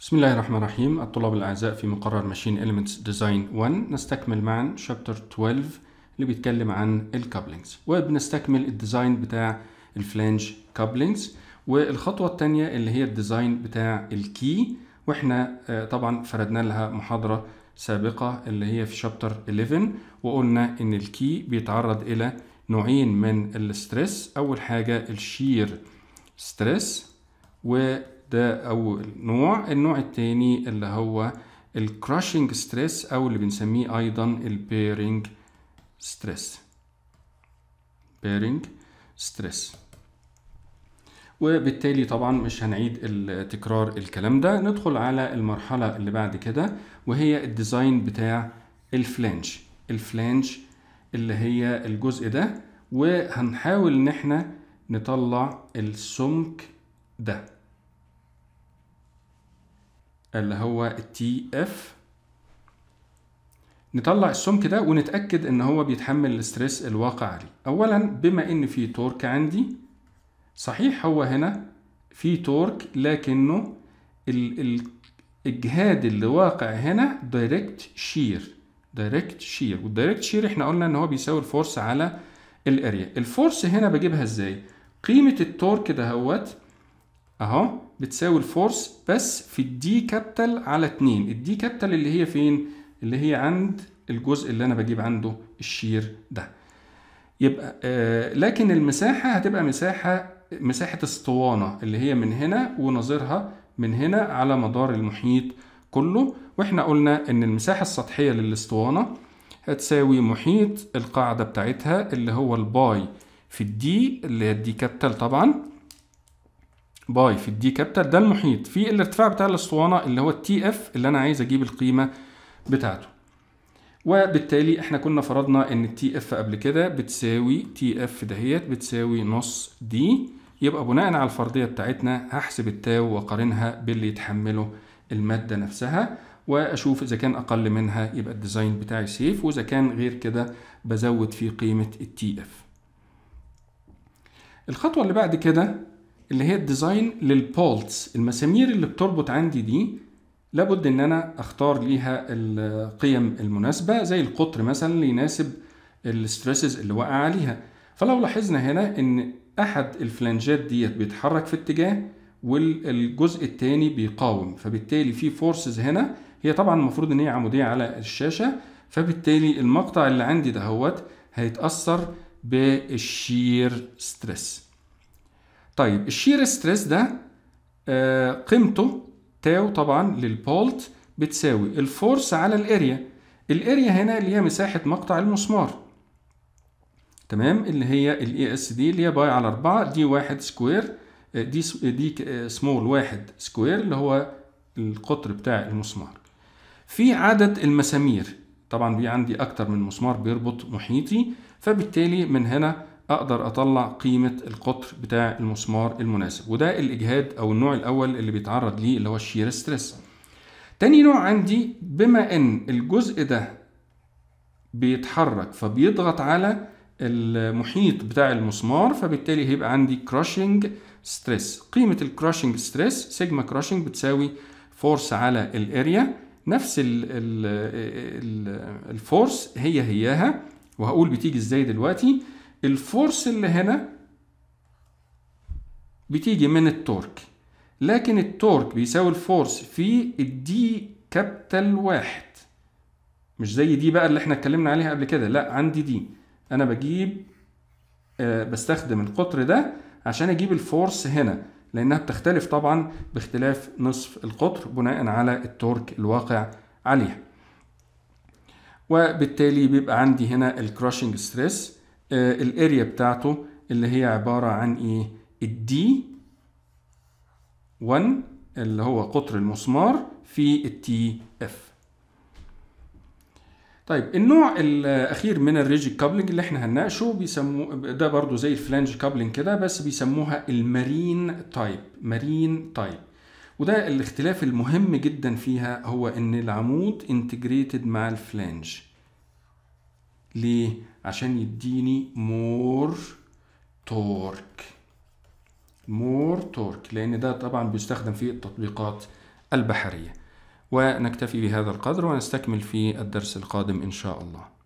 بسم الله الرحمن الرحيم الطلاب الأعزاء في مقرر ماشين Elements Design 1 نستكمل معا شابتر 12 اللي بيتكلم عن الكابلينجز وبنستكمل الديزاين بتاع الفلانج كابلينجز والخطوة الثانية اللي هي الديزاين بتاع الكي واحنا آه، طبعا فردنا لها محاضرة سابقة اللي هي في شابتر 11 وقلنا ان الكي بيتعرض الى نوعين من الستريس اول حاجة الشير ستريس و ده أول نوع النوع التاني اللي هو الكراشنج ستريس أو اللي بنسميه أيضا البيرنج ستريس بيرنج ستريس وبالتالي طبعا مش هنعيد تكرار الكلام ده ندخل على المرحلة اللي بعد كده وهي الديزاين بتاع الفلانج الفلانج اللي هي الجزء ده وهنحاول ان احنا نطلع السمك ده اللي هو تي اف نطلع السمك ده ونتأكد ان هو بيتحمل الاستريس الواقع عليه اولا بما ان في تورك عندي صحيح هو هنا في تورك لكنه ال ال الجهاد اللي واقع هنا دايركت شير دايركت شير والدايركت شير احنا قلنا ان هو بيساوي الفورس على الاريا الفورس هنا بجيبها ازاي قيمة التورك دهوت اهو بتساوي الفورس بس في الدي كابيتال على 2 الدي كابيتال اللي هي فين اللي هي عند الجزء اللي انا بجيب عنده الشير ده يبقى آه لكن المساحه هتبقى مساحه مساحه اسطوانه اللي هي من هنا ونظيرها من هنا على مدار المحيط كله واحنا قلنا ان المساحه السطحيه للاسطوانه هتساوي محيط القاعده بتاعتها اللي هو الباي في الدي اللي هي الدي كابيتال طبعا باي في الدي كابيتال ده المحيط في الارتفاع بتاع الاسطوانه اللي هو التي اف اللي انا عايز اجيب القيمه بتاعته وبالتالي احنا كنا فرضنا ان التي اف قبل كده بتساوي تي اف دهيت بتساوي نص دي يبقى بناء على الفرضيه بتاعتنا هحسب التاو واقارنها باللي يتحمله الماده نفسها واشوف اذا كان اقل منها يبقى الديزاين بتاعي سيف واذا كان غير كده بزود في قيمه التي اف الخطوه اللي بعد كده اللي هي الديزاين للبولتس المسامير اللي بتربط عندي دي لابد ان انا اختار ليها القيم المناسبه زي القطر مثلا اللي يناسب الستريسز اللي واقع عليها فلو لاحظنا هنا ان احد الفلانجات ديت بيتحرك في اتجاه والجزء الثاني بيقاوم فبالتالي في فورسز هنا هي طبعا المفروض ان هي عموديه على الشاشه فبالتالي المقطع اللي عندي دهوت هيتاثر بالشير ستريس طيب الشير ستريس ده آه، قيمته تاو طبعا للبولت بتساوي الفورس على الاريا الاريا هنا اللي هي مساحه مقطع المسمار تمام اللي هي الاي اس دي اللي هي باي على 4 دي واحد سكوير آه، دي دي سمول آه، واحد سكوير اللي هو القطر بتاع المسمار في عدد المسامير طبعا بي عندي اكتر من مسمار بيربط محيطي فبالتالي من هنا اقدر اطلع قيمه القطر بتاع المسمار المناسب وده الاجهاد او النوع الاول اللي بيتعرض ليه اللي هو الشير ستريس تاني نوع عندي بما ان الجزء ده بيتحرك فبيضغط على المحيط بتاع المسمار فبالتالي هيبقى عندي كراشنج ستريس قيمة الكراشنج ستريس سيجما كراشنج بتساوي فورس على الاريا نفس الفورس هي هياها وهقول بتيجي ازاي دلوقتي الفورس اللي هنا بتيجي من التورك لكن التورك بيساوي الفورس في الدي كابيتال واحد مش زي دي بقى اللي احنا اتكلمنا عليها قبل كده لا عندي دي انا بجيب آه بستخدم القطر ده عشان اجيب الفورس هنا لانها بتختلف طبعا باختلاف نصف القطر بناء على التورك الواقع عليها وبالتالي بيبقى عندي هنا الكراشنج ستريس آه، الاريا بتاعته اللي هي عبارة عن ايه الدي 1 اللي هو قطر المسمار في التي اف طيب النوع الاخير من الريجي كابلنج اللي احنا هنناقشه بيسموه ده برضو زي الفلانج كابلنج كده بس بيسموها المارين تايب مارين تايب وده الاختلاف المهم جدا فيها هو ان العمود انتجريتد مع الفلانج ليه عشان يديني مور تورك مور تورك لان ده طبعا بيستخدم في التطبيقات البحريه ونكتفي بهذا القدر ونستكمل في الدرس القادم ان شاء الله